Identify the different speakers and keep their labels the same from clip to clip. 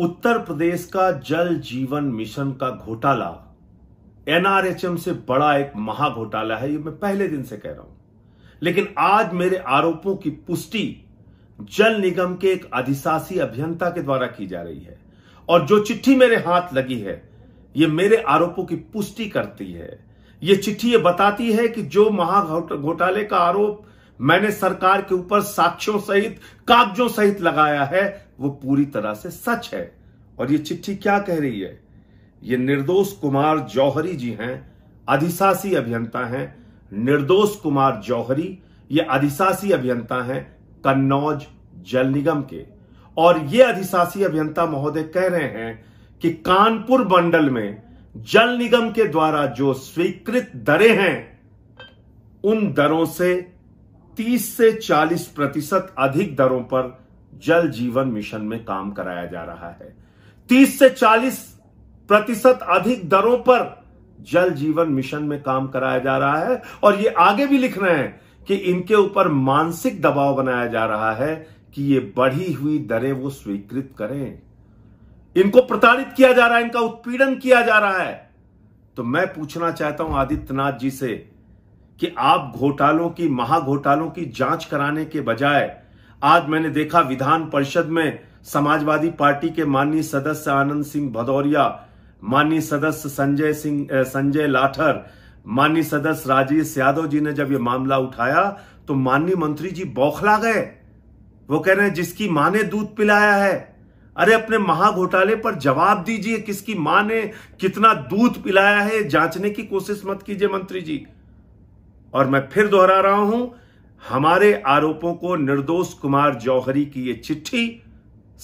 Speaker 1: उत्तर प्रदेश का जल जीवन मिशन का घोटाला एनआरएचएम से बड़ा एक महा घोटाला है ये मैं पहले दिन से कह रहा हूं लेकिन आज मेरे आरोपों की पुष्टि जल निगम के एक अधिशासी अभियंता के द्वारा की जा रही है और जो चिट्ठी मेरे हाथ लगी है ये मेरे आरोपों की पुष्टि करती है ये चिट्ठी ये बताती है कि जो महा घोटाले का आरोप मैंने सरकार के ऊपर साक्ष्यों सहित कागजों सहित लगाया है वो पूरी तरह से सच है और ये चिट्ठी क्या कह रही है ये निर्दोष कुमार जौहरी जी हैं अधिशासी अभियंता हैं निर्दोष कुमार जौहरी ये अधिशासी अभियंता हैं कन्नौज जल निगम के और ये अधिशासी अभियंता महोदय कह रहे हैं कि कानपुर मंडल में जल निगम के द्वारा जो स्वीकृत दरें हैं उन दरों से 30 से 40 प्रतिशत अधिक दरों पर जल जीवन मिशन में काम कराया जा रहा है 30 से 40 प्रतिशत अधिक दरों पर जल जीवन मिशन में काम कराया जा रहा है और ये आगे भी लिख रहे हैं कि इनके ऊपर मानसिक दबाव बनाया जा रहा है कि ये बढ़ी हुई दरें वो स्वीकृत करें इनको प्रताड़ित किया जा रहा है इनका उत्पीड़न किया जा रहा है तो मैं पूछना चाहता हूं आदित्यनाथ जी से कि आप घोटालों की महाघोटालों की जांच कराने के बजाय आज मैंने देखा विधान परिषद में समाजवादी पार्टी के माननीय सदस्य आनंद सिंह भदौरिया माननीय सदस्य संजय सिंह संजय लाठर माननीय सदस्य राजेश यादव जी ने जब यह मामला उठाया तो माननीय मंत्री जी बौखला गए वो कह रहे हैं जिसकी मां ने दूध पिलाया है अरे अपने महाघोटाले पर जवाब दीजिए किसकी मां ने कितना दूध पिलाया है जांचने की कोशिश मत कीजिए मंत्री जी और मैं फिर दोहरा रहा हूं हमारे आरोपों को निर्दोष कुमार जौहरी की यह चिट्ठी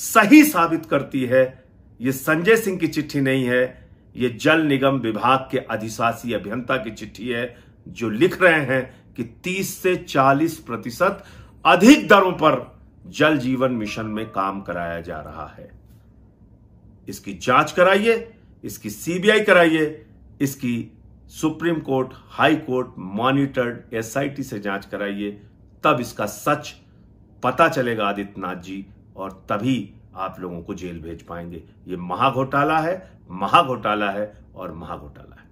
Speaker 1: सही साबित करती है यह संजय सिंह की चिट्ठी नहीं है यह जल निगम विभाग के अधिशासी अभियंता की चिट्ठी है जो लिख रहे हैं कि 30 से 40 प्रतिशत अधिक दरों पर जल जीवन मिशन में काम कराया जा रहा है इसकी जांच कराइए इसकी सीबीआई कराइए इसकी Supreme Court High Court monitored SIT से जांच कराइए तब इसका सच पता चलेगा आदित्यनाथ जी और तभी आप लोगों को जेल भेज पाएंगे ये महाघोटाला है महाघोटाला है और महाघोटाला है